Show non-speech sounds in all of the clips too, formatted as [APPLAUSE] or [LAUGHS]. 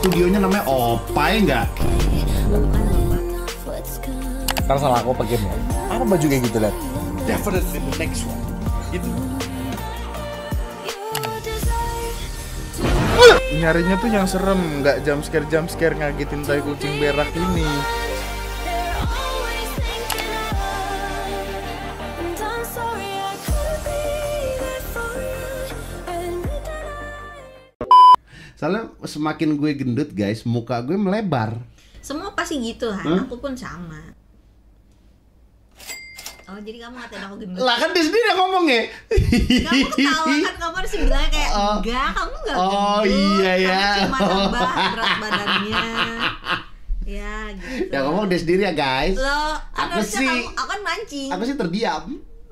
studionya namanya Opai nggak? Ntar salah aku pakai ya. Apa baju kayak gitu lihat? Definitely the next one. Gitu. nyarinya tuh yang serem nggak jump scare jump scare ngagetin tai kucing berak ini semakin gue gendut guys, muka gue melebar. Semua pasti gitu, Han. Huh? Aku pun sama. Oh jadi kamu ngatain aku gendut? Lah kan di sini udah ngomong ya. Kamu ketawa kan kamu harus bilang kayak oh. enggak, kamu enggak oh, gendut. Oh iya ya. Kamu iya. cuma tambah [LAUGHS] berat badannya. ya gitu. Ya ngomong dia sendiri ya guys. Lo, aku sih kamu, aku kan mancing. Aku sih terdiam.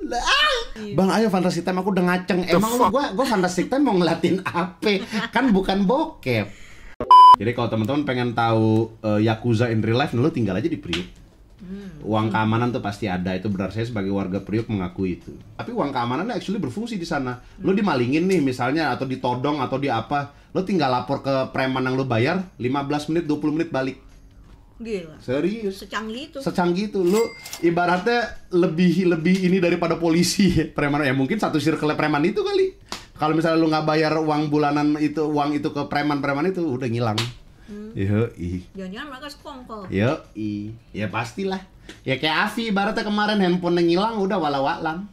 Ah! Iya. bang ayo fantasi time aku udah ngaceng emang lu gua gua fantasi time mau ngelatin HP, [LAUGHS] kan bukan bokep jadi kalau teman-teman pengen tahu uh, yakuza in real life lu tinggal aja di Priuk hmm. Uang keamanan tuh pasti ada itu benar saya sebagai warga Priok mengakui itu. Tapi uang keamanannya actually berfungsi di sana. Lo hmm. dimalingin nih misalnya atau ditodong atau di apa, lo tinggal lapor ke preman yang lo bayar 15 menit 20 menit balik. Gila. Serius. Secanggih itu. Secanggih itu. Lu ibaratnya lebih lebih ini daripada polisi ya. [LAUGHS] preman ya mungkin satu circle preman itu kali. Kalau misalnya lu nggak bayar uang bulanan itu uang itu ke preman-preman itu udah ngilang. Hmm. Yo, i. Jangan-jangan mereka sekongkol. Yo, i. Ya pastilah. Ya kayak Avi ibaratnya kemarin handphone ngilang udah walau walam.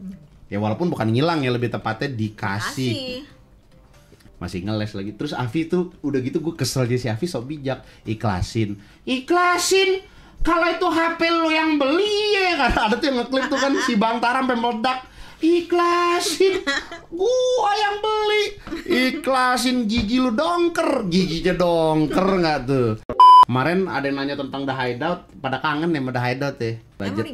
Hmm. Ya walaupun bukan ngilang ya lebih tepatnya dikasih. Kasih masih ngeles lagi terus Avi tuh udah gitu gue kesel jadi si Avi sok bijak ikhlasin ikhlasin kalau itu HP lo yang beli ya kan [LAUGHS] ada tuh yang ngeklik tuh kan si Bang Taram pemeledak ikhlasin gua yang beli ikhlasin gigi lu dongker giginya dongker nggak tuh Kemarin ada yang nanya tentang The Hideout, pada kangen ya sama The Hideout ya. Budget.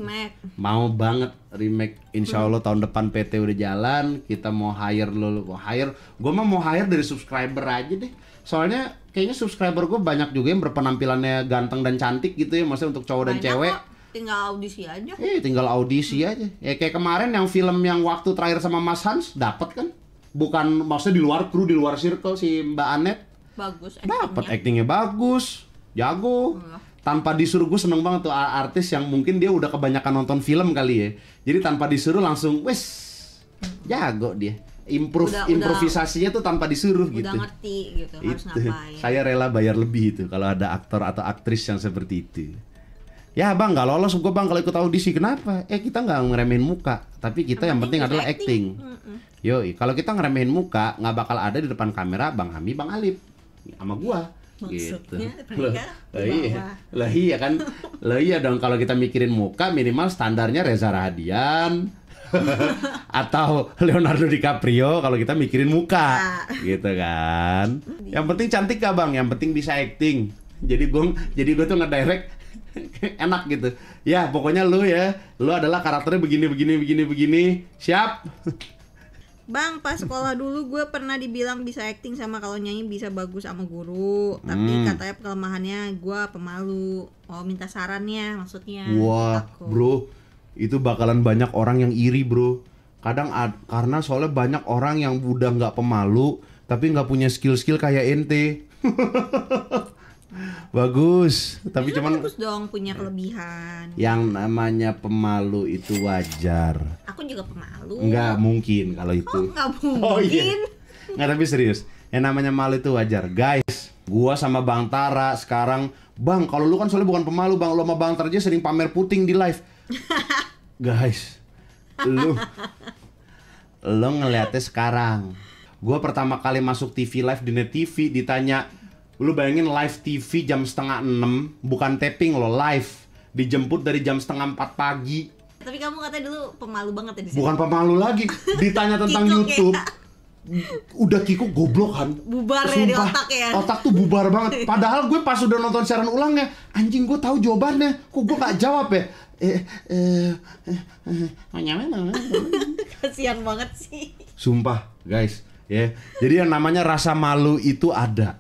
Mau banget remake. Insya Allah tahun depan PT udah jalan, kita mau hire lo, mau hire. Gue mah mau hire dari subscriber aja deh. Soalnya kayaknya subscriber gue banyak juga yang berpenampilannya ganteng dan cantik gitu ya, maksudnya untuk cowok banyak dan cewek. Kok tinggal audisi aja. Iya, eh, tinggal audisi hmm. aja. Ya kayak kemarin yang film yang waktu terakhir sama Mas Hans dapat kan? Bukan maksudnya di luar kru, di luar circle si Mbak Anet. Bagus. Dapat actingnya bagus jago tanpa disuruh gue seneng banget tuh artis yang mungkin dia udah kebanyakan nonton film kali ya jadi tanpa disuruh langsung wes jago dia improv udah, improvisasinya udah, tuh tanpa disuruh udah gitu. Udah ngerti gitu, harus ngapain. Saya rela bayar lebih itu kalau ada aktor atau aktris yang seperti itu. Ya bang, nggak lolos gue bang kalau ikut audisi kenapa? Eh kita nggak ngeremehin muka, tapi kita yang, yang penting, adalah acting. acting. yo kalau kita ngeremehin muka nggak bakal ada di depan kamera bang Hami, bang Alip, sama gua gitu. loh [LAUGHS] lah iya. lah iya kan lah iya dong kalau kita mikirin muka minimal standarnya Reza Radian [LAUGHS] atau Leonardo DiCaprio kalau kita mikirin muka ah. gitu kan iya. yang penting cantik gak bang yang penting bisa acting jadi gue jadi gue tuh ngedirect [LAUGHS] enak gitu ya pokoknya lu ya lu adalah karakternya begini begini begini begini siap Bang, pas sekolah dulu gue pernah dibilang bisa acting sama kalau nyanyi bisa bagus sama guru, tapi hmm. katanya kelemahannya gue pemalu. Oh, minta sarannya maksudnya. Wah, aku. bro, itu bakalan banyak orang yang iri, bro. Kadang ad, karena soalnya banyak orang yang udah nggak pemalu, tapi nggak punya skill-skill kayak ente. [LAUGHS] bagus tapi iya, cuman bagus dong punya iya. kelebihan yang namanya pemalu itu wajar aku juga pemalu nggak mungkin kalau itu oh, nggak mungkin oh, iya. nggak tapi serius yang namanya malu itu wajar guys gua sama bang Tara sekarang bang kalau lu kan soalnya bukan pemalu bang lu sama bang Tara aja sering pamer puting di live [LAUGHS] guys lu lu ngeliatnya sekarang gua pertama kali masuk TV live di net TV ditanya lu bayangin live TV jam setengah 6 bukan taping lo live dijemput dari jam setengah 4 pagi tapi kamu katanya dulu pemalu banget ya di sini. bukan pemalu lagi [LAUGHS] ditanya tentang ya. YouTube udah Kiko goblok kan bubar Sumpah, ya di otak ya otak tuh bubar banget [LAUGHS] padahal gue pas udah nonton siaran ulangnya anjing gue tahu jawabannya kok gue gak jawab ya eh eh eh, eh, eh, eh [LAUGHS] kasian banget sih sumpah guys ya yeah. jadi yang namanya rasa malu itu ada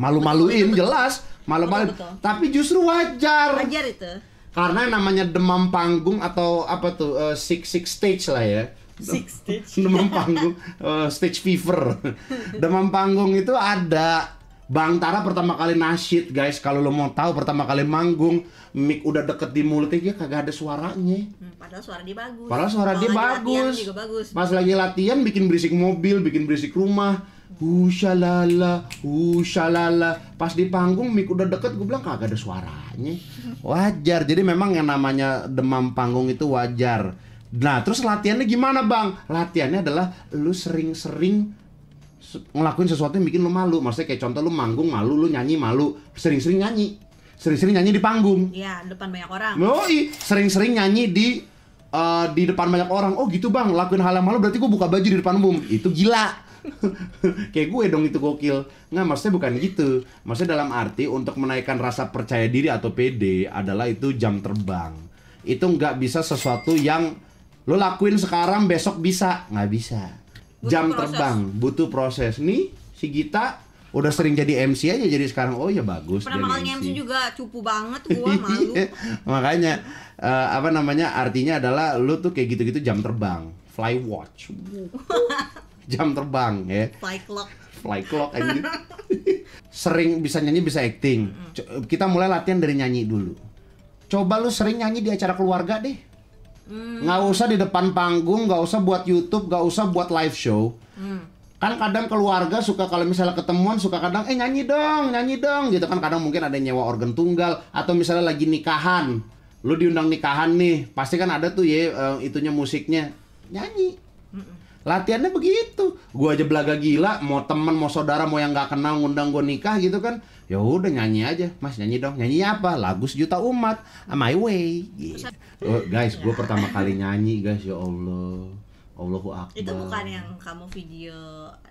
malu-maluin jelas malu-maluin tapi justru wajar wajar itu karena namanya demam panggung atau apa tuh uh, six six stage lah ya six stage [LAUGHS] demam panggung uh, stage fever [LAUGHS] demam panggung itu ada Bang Tara pertama kali nasyid guys kalau lo mau tahu pertama kali manggung mic udah deket di mulutnya dia kagak ada suaranya hmm, padahal suara dia bagus padahal suara Kalo dia bagus. bagus. pas lagi latihan bikin berisik mobil bikin berisik rumah Hushalala, hushalala. Pas di panggung mik udah deket, gue bilang kagak ada suaranya. Wajar. Jadi memang yang namanya demam panggung itu wajar. Nah, terus latihannya gimana bang? Latihannya adalah lu sering-sering ngelakuin sesuatu yang bikin lu malu. Maksudnya kayak contoh lu manggung malu, lu nyanyi malu, sering-sering nyanyi. Sering-sering nyanyi di panggung. Iya, depan banyak orang. Oh i, sering-sering nyanyi di uh, di depan banyak orang. Oh gitu bang, lakuin hal yang malu berarti gue buka baju di depan umum. Itu gila [LAUGHS] kayak gue dong itu gokil nggak maksudnya bukan gitu maksudnya dalam arti untuk menaikkan rasa percaya diri atau PD adalah itu jam terbang itu nggak bisa sesuatu yang lo lakuin sekarang besok bisa nggak bisa butuh jam proses. terbang butuh proses nih si Gita udah sering jadi MC aja jadi sekarang oh ya bagus pernah jadi MC. MC juga cupu banget [LAUGHS] gua malu iya, makanya uh, apa namanya artinya adalah lo tuh kayak gitu-gitu jam terbang fly watch [LAUGHS] jam terbang ya. Fly clock. Fly clock ini sering bisa nyanyi bisa acting. Mm. Kita mulai latihan dari nyanyi dulu. Coba lu sering nyanyi di acara keluarga deh. Mm. Nggak usah di depan panggung, nggak usah buat YouTube, nggak usah buat live show. Mm kan kadang keluarga suka kalau misalnya ketemuan suka kadang eh nyanyi dong nyanyi dong gitu kan kadang mungkin ada yang nyewa organ tunggal atau misalnya lagi nikahan lu diundang nikahan nih pasti kan ada tuh ya uh, itunya musiknya nyanyi latihannya begitu gue aja belaga gila mau temen mau saudara mau yang nggak kenal ngundang gue nikah gitu kan ya udah nyanyi aja mas nyanyi dong nyanyi apa lagu sejuta umat my way yeah. Gitu. oh, guys gue pertama kali nyanyi guys ya allah Allahu Akbar. Itu bukan yang kamu video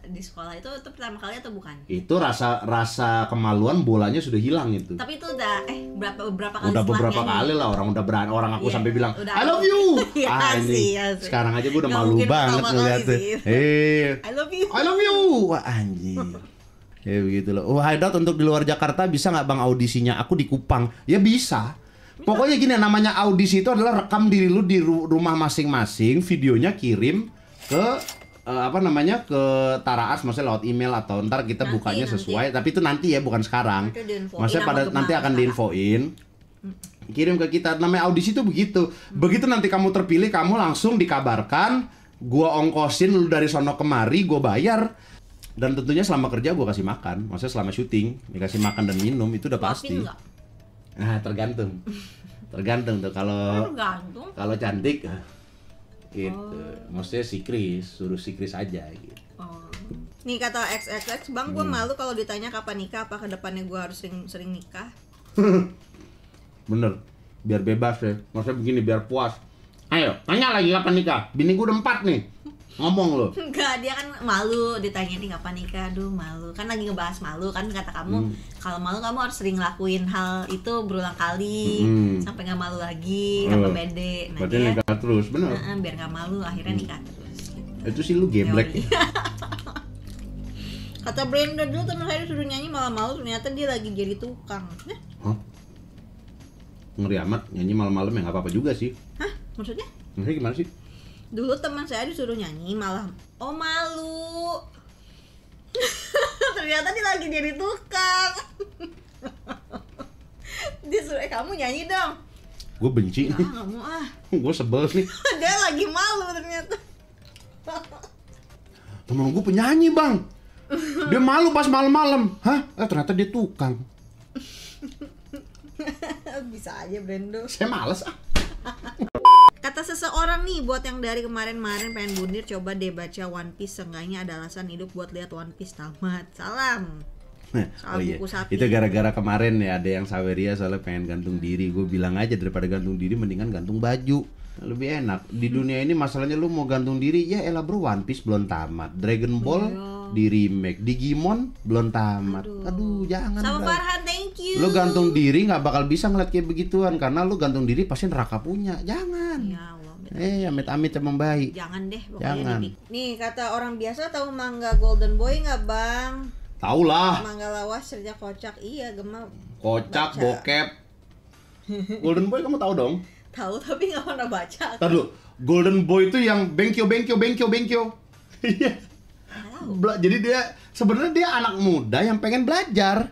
di sekolah itu itu pertama kali atau bukan? Itu rasa rasa kemaluan bolanya sudah hilang itu. Tapi itu udah eh berapa berapa kali Udah beberapa kali lah orang udah berani orang aku yeah, sampai bilang udah, I love you. [LAUGHS] ya, ah ini. Sih, iya Sekarang aja gue udah Gak malu banget ngeliat Eh. [LAUGHS] Iya. I love you. I love you. Wah anjir. ya begitu loh. Wah, oh, Haidat untuk di luar Jakarta bisa nggak bang audisinya? Aku di Kupang. Ya bisa. Pokoknya gini namanya audisi itu adalah rekam diri lu di ru rumah masing-masing, videonya kirim ke uh, apa namanya ke Taraas maksudnya lewat email atau ntar kita nanti, bukanya sesuai tapi itu nanti ya bukan sekarang. Maksudnya iya, pada nanti akan diinfoin. Kirim ke kita namanya audisi itu begitu. Begitu nanti kamu terpilih kamu langsung dikabarkan gua ongkosin lu dari sono kemari gua bayar dan tentunya selama kerja gua kasih makan maksudnya selama syuting dikasih makan dan minum itu udah pasti nah tergantung tergantung tuh kalau kalau cantik eh, gitu oh. maksudnya si Kris suruh si Kris aja gitu oh. nih kata XXX bang gue hmm. malu kalau ditanya kapan nikah apa kedepannya gue harus sering sering nikah [LAUGHS] bener biar bebas ya maksudnya begini biar puas ayo tanya lagi kapan nikah bini gue udah empat nih ngomong loh? enggak dia kan malu ditanya nih kapan nikah aduh malu kan lagi ngebahas malu kan kata kamu hmm. kalau malu kamu harus sering lakuin hal itu berulang kali hmm. sampai nggak malu lagi eh, apa pede nah, berarti dia, nikah terus benar? uh biar nggak malu akhirnya hmm. nikah terus gitu. itu sih lu geblek [LAUGHS] kata Brenda dulu teman saya disuruh nyanyi malam malu ternyata dia lagi jadi tukang eh. Hah? ngeri amat nyanyi malam-malam ya nggak apa-apa juga sih hah maksudnya maksudnya gimana sih dulu teman saya disuruh nyanyi malah oh malu [LAUGHS] ternyata dia lagi jadi tukang [LAUGHS] suruh eh kamu nyanyi dong gue benci ah, [LAUGHS] nih kamu ah gue sebel sih dia lagi malu ternyata temen gue penyanyi bang dia malu pas malam-malam hah eh, ternyata dia tukang bisa aja Brendo saya males ah Kata seseorang nih buat yang dari kemarin-kemarin pengen bunir coba deh baca One Piece seenggaknya ada alasan hidup buat lihat One Piece tamat. Salam. Soal oh iya. Itu gara-gara kemarin ya ada yang Saweria soalnya pengen gantung hmm. diri. Gue bilang aja daripada gantung diri mendingan gantung baju. Lebih enak. Di hmm. dunia ini masalahnya lu mau gantung diri ya elah bro One Piece belum tamat. Dragon Ball iya. di remake, Digimon belum tamat. Aduh, Aduh jangan. Sama Farhan you. Lu gantung diri nggak bakal bisa ngeliat kayak begituan karena lu gantung diri pasti neraka punya. Jangan. Ya Allah. Eh, amit-amit emang baik. Jangan deh, pokoknya Jangan. Nih, nih kata orang biasa tahu mangga golden boy nggak bang? Tahu lah. Mangga lawas serja kocak, iya gemar. Kocak, baca. bokep. golden boy kamu tahu dong? Tahu tapi nggak pernah baca. Tahu Golden boy itu yang bengkyo bengkyo bengkyo bengkyo [LAUGHS] Iya. Jadi dia sebenarnya dia anak muda yang pengen belajar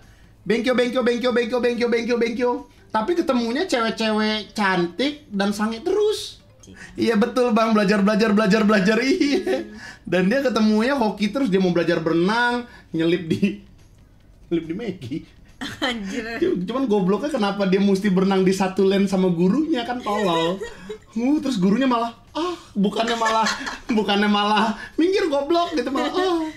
Bengkyo, bengkyo, bengkyo, bengkyo, bengkyo, bengkyo, bengkyo. Tapi ketemunya cewek-cewek cantik dan sangit terus. Iya betul bang, belajar belajar belajar belajar [LAUGHS] iya. Dan dia ketemunya hoki terus dia mau belajar berenang, nyelip di [LAUGHS] nyelip di megi Anjir. Cuman gobloknya kenapa dia mesti berenang di satu lane sama gurunya kan tolol. Uh, terus gurunya malah ah bukannya malah [LAUGHS] bukannya malah minggir goblok gitu malah oh.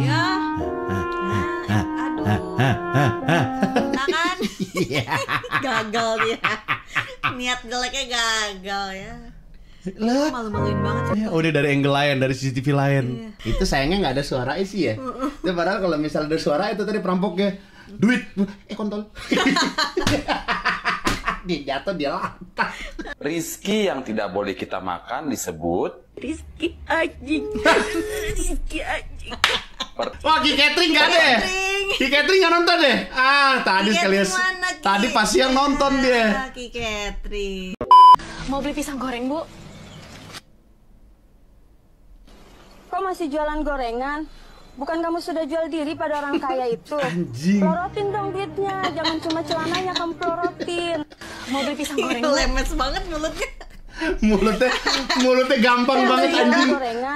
Ya. Ah, ah, ah, aduh. Nah kan? [LAUGHS] Iya. gagal dia. Niat jeleknya gagal ya. Lah. Malu-maluin banget. Ya, udah dari angle lain, dari CCTV lain. Iya. Itu sayangnya nggak ada suara sih ya. Itu padahal kalau misalnya ada suara itu tadi perampoknya duit. Eh kontol. [LAUGHS] dia jatuh dia lantak. Rizki yang tidak boleh kita makan disebut Rizky anjing [LAUGHS] Rizky anjing Wah, di catering gak deh. Di ya? catering gak nonton deh. Ya? Ah, tadi sekalian. Tadi pas yang nonton dia. Ki catering. Mau beli pisang goreng, Bu? Kok masih jualan gorengan? Bukan kamu sudah jual diri pada orang kaya [LAUGHS] itu? Anjing. Plorotin dong duitnya, jangan cuma celananya kamu plorotin. Mau beli pisang goreng? Lemes banget mulutnya mulutnya mulutnya gampang banget anjing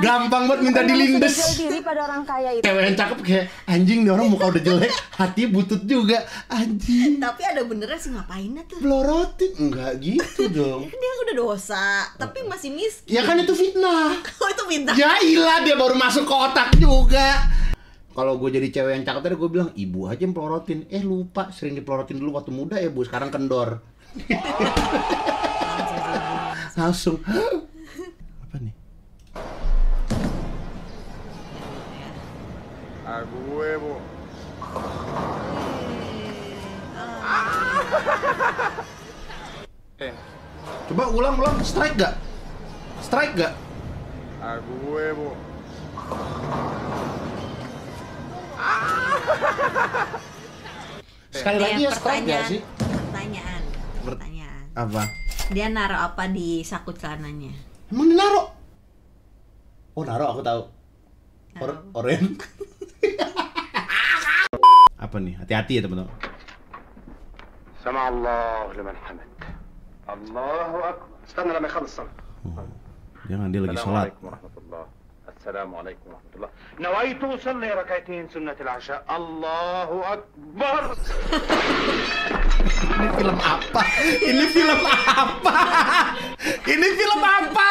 gampang banget minta dilindes pada orang kaya itu cewek yang cakep kayak anjing nih orang muka udah jelek hati butut juga anjing tapi ada beneran sih ngapainnya tuh blorotin enggak gitu dong [LAUGHS] dia udah dosa tapi masih miskin ya kan itu fitnah [LAUGHS] oh itu fitnah ya ilah dia baru masuk ke otak juga kalau gue jadi cewek yang cakep tadi gue bilang ibu aja yang pelorotin eh lupa sering dipelorotin dulu waktu muda ya bu sekarang kendor [LAUGHS] langsung apa nih a ah, huevo eh coba ulang ulang strike gak strike gak a ah, huevo sekali lagi ya strike gak sih pertanyaan pertanyaan apa dia naruh apa di saku celananya emang dia naruh oh naruh aku tahu Or oren [LAUGHS] apa nih hati-hati ya teman-teman sama Allah liman hamid Allahu akbar استنى لما يخلص الصلاه jangan dia lagi salat Assalamualaikum warahmatullahi wabarakatuh. Nawaitu نويت أصلي sunnatil سنة Allahu akbar. [LAUGHS] apa? Ini film apa? Ini film apa?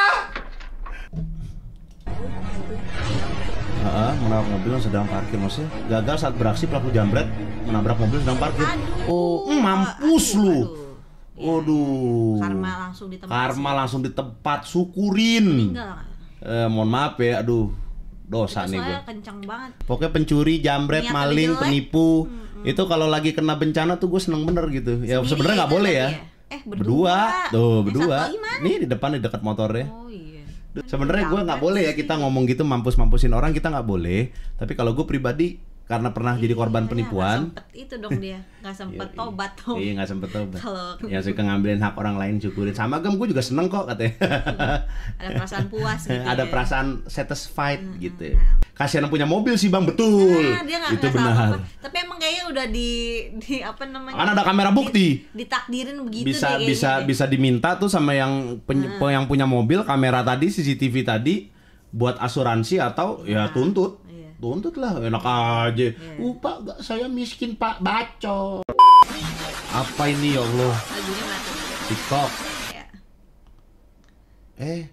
Uh, menabrak mobil sedang parkir masih gagal saat beraksi pelaku jambret menabrak mobil sedang parkir aduh, oh mm, mampus aduh, lu aduh, iya. Waduh. karma langsung di tempat karma sih. langsung di tempat syukurin eh, mohon maaf ya aduh dosa Itu nih gue kencang banget pokoknya pencuri jambret Niat maling penipu hmm itu kalau lagi kena bencana tuh gue seneng bener gitu ya sebenarnya nggak gitu boleh ya. ya, Eh, berdua. berdua tuh eh, berdua nih ini di depan di dekat motornya oh, iya. sebenarnya gue nggak boleh ya kita ngomong gitu mampus mampusin orang kita nggak boleh tapi kalau gue pribadi karena pernah jadi korban iya, penipuan. Gak sempet itu dong dia, nggak sempet [LAUGHS] tobat dong. Iya nggak sempet tobat. Kalau ya sih ngambilin hak orang lain syukurin. Sama gem, gue juga seneng kok katanya. Iya, ada perasaan puas. Gitu [LAUGHS] Ada ya. perasaan satisfied hmm, gitu. Nah. Kasihan punya mobil sih bang, betul. Nah, dia gak, itu gak benar. Tapi emang kayaknya udah di, di apa namanya? Karena ada kamera bukti. Di, ditakdirin begitu. Bisa deh, bisa deh. bisa diminta tuh sama yang pen, hmm. yang punya mobil kamera tadi CCTV tadi buat asuransi atau nah. ya tuntut. Iya lah enak aja hmm. uh gak, saya miskin pak baco apa ini ya Allah tiktok iya. eh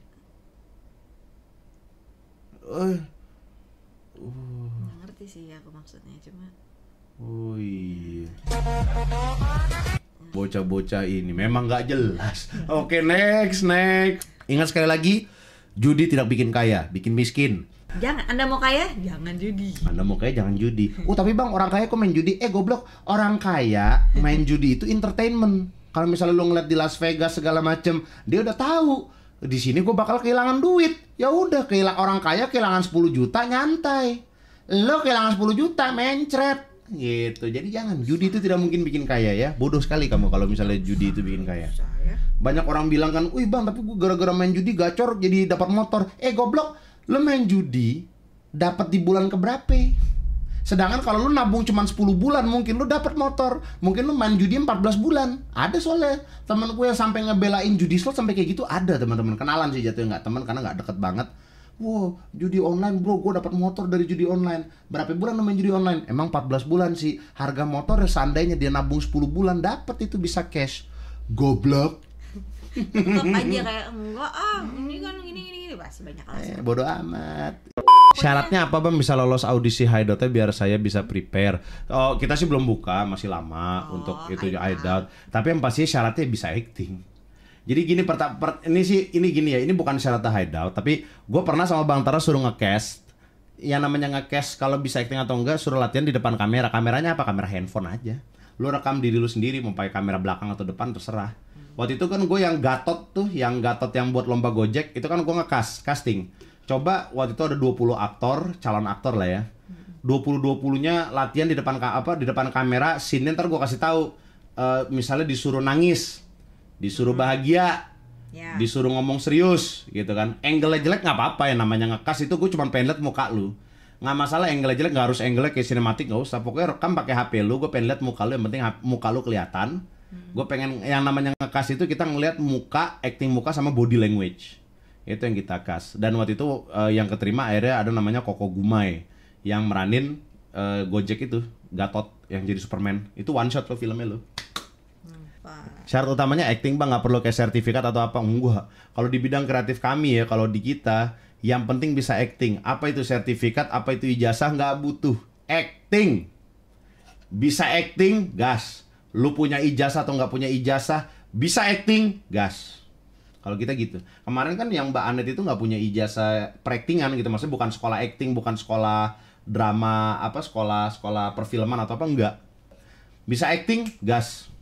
eh uh. ngerti sih aku maksudnya cuma oh iya bocah-bocah ini memang gak jelas oke okay, next next ingat sekali lagi judi tidak bikin kaya bikin miskin Jangan, Anda mau kaya, jangan judi. Anda mau kaya, jangan judi. Uh, tapi bang, orang kaya kok main judi? Eh, goblok. Orang kaya main judi itu entertainment. Kalau misalnya lu ngeliat di Las Vegas segala macem, dia udah tahu di sini gue bakal kehilangan duit. Ya udah, kehilangan orang kaya kehilangan 10 juta nyantai. Lo kehilangan 10 juta mencret gitu. Jadi jangan judi itu tidak mungkin bikin kaya ya. Bodoh sekali kamu kalau misalnya judi itu bikin kaya. Ya. Banyak orang bilang kan, "Wih, Bang, tapi gue gara-gara main judi gacor jadi dapat motor." Eh, goblok Lo main judi dapat di bulan ke keberapa? Sedangkan kalau lo nabung cuma 10 bulan mungkin lo dapat motor, mungkin lo main judi 14 bulan. Ada soalnya temen gue yang sampai ngebelain judi slot sampai kayak gitu ada teman-teman kenalan sih jatuhnya nggak teman karena nggak deket banget. Wow, judi online bro, gue dapat motor dari judi online. Berapa bulan main judi online? Emang 14 bulan sih. Harga motor ya, seandainya dia nabung 10 bulan dapat itu bisa cash. Goblok. Tetap [LAUGHS] aja kayak enggak ah, ini kan gini masih banyak alasan. Eh, bodoh amat. Syaratnya apa bang bisa lolos audisi Hideoutnya biar saya bisa prepare? Oh kita sih belum buka masih lama oh, untuk itu Hideout. Tapi yang pasti syaratnya bisa acting. Jadi gini per, per, ini sih ini gini ya ini bukan syarat Hideout tapi gue pernah sama Bang Tara suruh ngecast yang namanya ngecast kalau bisa acting atau enggak suruh latihan di depan kamera kameranya apa kamera handphone aja lu rekam diri lu sendiri mau pakai kamera belakang atau depan terserah waktu itu kan gue yang Gatot tuh yang Gatot yang buat lomba Gojek itu kan gue ngekas casting coba waktu itu ada 20 aktor calon aktor lah ya 20-20-nya latihan di depan apa di depan kamera scene ntar gue kasih tahu uh, misalnya disuruh nangis disuruh hmm. bahagia yeah. disuruh ngomong serius gitu kan angle jelek nggak apa-apa ya namanya ngekas itu gue cuma pengen liat muka lu nggak masalah angle jelek nggak harus angle kayak sinematik nggak usah pokoknya rekam pakai HP lu gue pengen liat muka lu yang penting muka lu kelihatan Hmm. Gue pengen yang namanya ngekas itu kita ngeliat muka, acting muka sama body language. Itu yang kita kas. Dan waktu itu uh, yang keterima akhirnya ada namanya Koko Gumai yang meranin uh, Gojek itu, Gatot yang jadi Superman. Itu one shot lo filmnya lo. Syarat utamanya acting bang nggak perlu kayak sertifikat atau apa enggak. Kalau di bidang kreatif kami ya, kalau di kita yang penting bisa acting. Apa itu sertifikat, apa itu ijazah nggak butuh. Acting. Bisa acting, gas lu punya ijazah atau nggak punya ijazah bisa acting gas kalau kita gitu kemarin kan yang mbak Anet itu nggak punya ijazah peraktingan gitu maksudnya bukan sekolah acting bukan sekolah drama apa sekolah sekolah perfilman atau apa enggak bisa acting gas